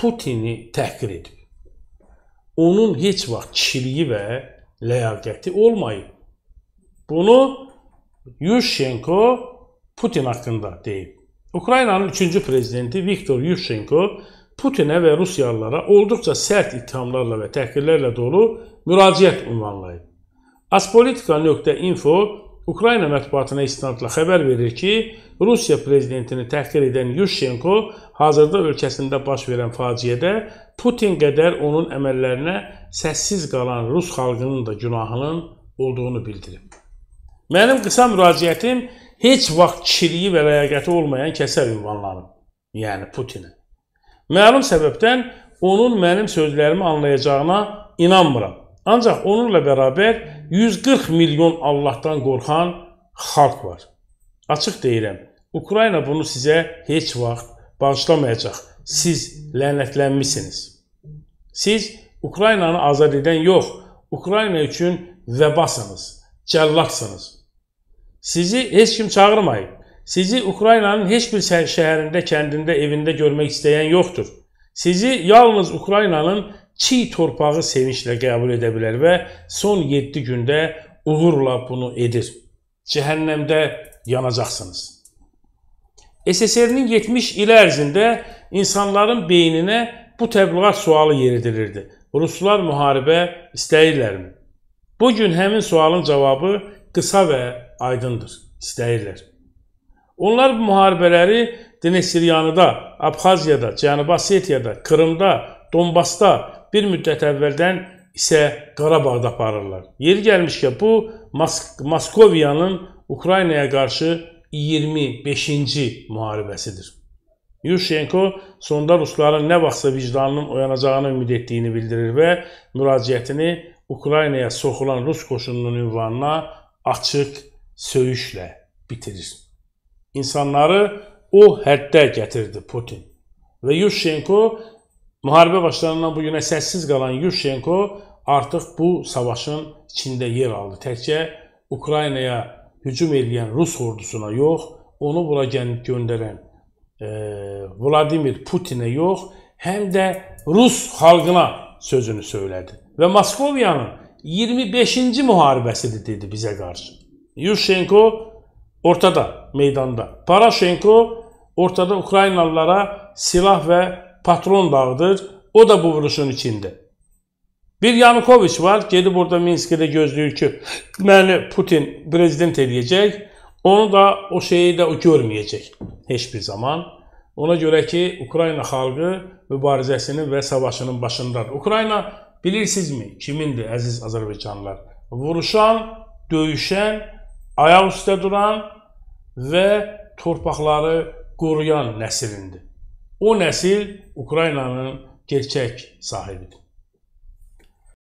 Putini təhqir edib. Onun heç vaxt kişiliyi və ləyaqəti olmayıb. Bunu Yushchenko Putin haqqında deyib. Ukraynanın 3-cü prezidenti Viktor Yushchenko Putinə və Rusiyalılara olduqca sərt ittihamlarla və təhqirlərlə dolu müraciət ünvanlayıb. Aspolitika.info Ukrayna mətbuatına istinadla xəbər verir ki, Rusiya prezidentini təhqir edən Yushchenko hazırda ölkəsində baş verən faciədə Putin qədər onun əməllərinə səssiz qalan rus xalqının da günahının olduğunu bildirib. Mənim qısa müraciətim heç vaxt kişiliyi və ləyaqəti olmayan kəsə ünvanlanıb, yəni Putinə. Məlum səbəbdən onun mənim sözlərimi anlayacağına inanmıram. Ancaq onunla bərabər 140 milyon Allahdan qorxan xalq var. Açıq deyirəm, Ukrayna bunu sizə heç vaxt bağışlamayacaq. Siz lənətlənmisiniz. Siz Ukraynanı azad edən yox, Ukrayna üçün vəbasınız, cəllaqsınız. Sizi heç kim çağırmayıb. Sizi Ukraynanın heç bir şəhərində, kəndində, evində görmək istəyən yoxdur. Sizi yalnız Ukraynanın çiy torpağı sevinclə qəbul edə bilər və son 7 gündə uğurla bunu edir. Cəhənnəmdə yanacaqsınız. SSR-nin 70 il ərzində insanların beyninə bu təbliğat sualı yeridilirdi. Ruslar müharibə istəyirlərmi? Bu gün həmin sualın cavabı qısa və aydındır. İstəyirlər. Onlar bu müharibələri Dinesiyanıda, Abxaziyada, Cənubi Osetiyada, Krımda, Donbasda, bir müddət əvvəldən isə Qarabağda aparırlar. Yeri gəlmişkən bu Mosk Moskoviyanın Ukraynaya qarşı 25-ci müharibəsidir. Yushchenko sonda rusların nə vaxtsa vicdanının oyanacağını ümid etdiyini bildirir və müraciətini Ukraynaya soxulan rus qoşununun ünvanına açıq söyüşlə bitirir. İnsanları o həddə gətirdi Putin və Yushchenko Müharibə başlanandan bu günə səssiz qalan Yushchenko artıq bu savaşın içində yer aldı. Təkcə Ukraynaya hücum edən Rus ordusuna yox, onu bura göndərən e, Vladimir Putinə yox, həm də Rus xalqına sözünü söylədi. Və Moskovanın 25-ci müharibəsidir dedi bizə qarşı. Yushchenko ortada, meydanda. Poroshenko ortada Ukraynalılara silah və patron dağıdır. O da bu vuruşun içinde. Bir Yanukovic var. Gelip orada Minsk'de gözlüyü ki beni Putin prezident edecek. Onu da o şeyi de o görmeyecek hiçbir zaman. Ona görə ki, Ukrayna xalqı mübarizəsinin və savaşının başındadır. Ukrayna bilirsinizmi kimindir əziz Azərbaycanlılar? Vuruşan, döyüşən, ayaq üstə duran və torpaqları qoruyan nəslindir. O nəsil Ukraynanın gerçək sahibidir.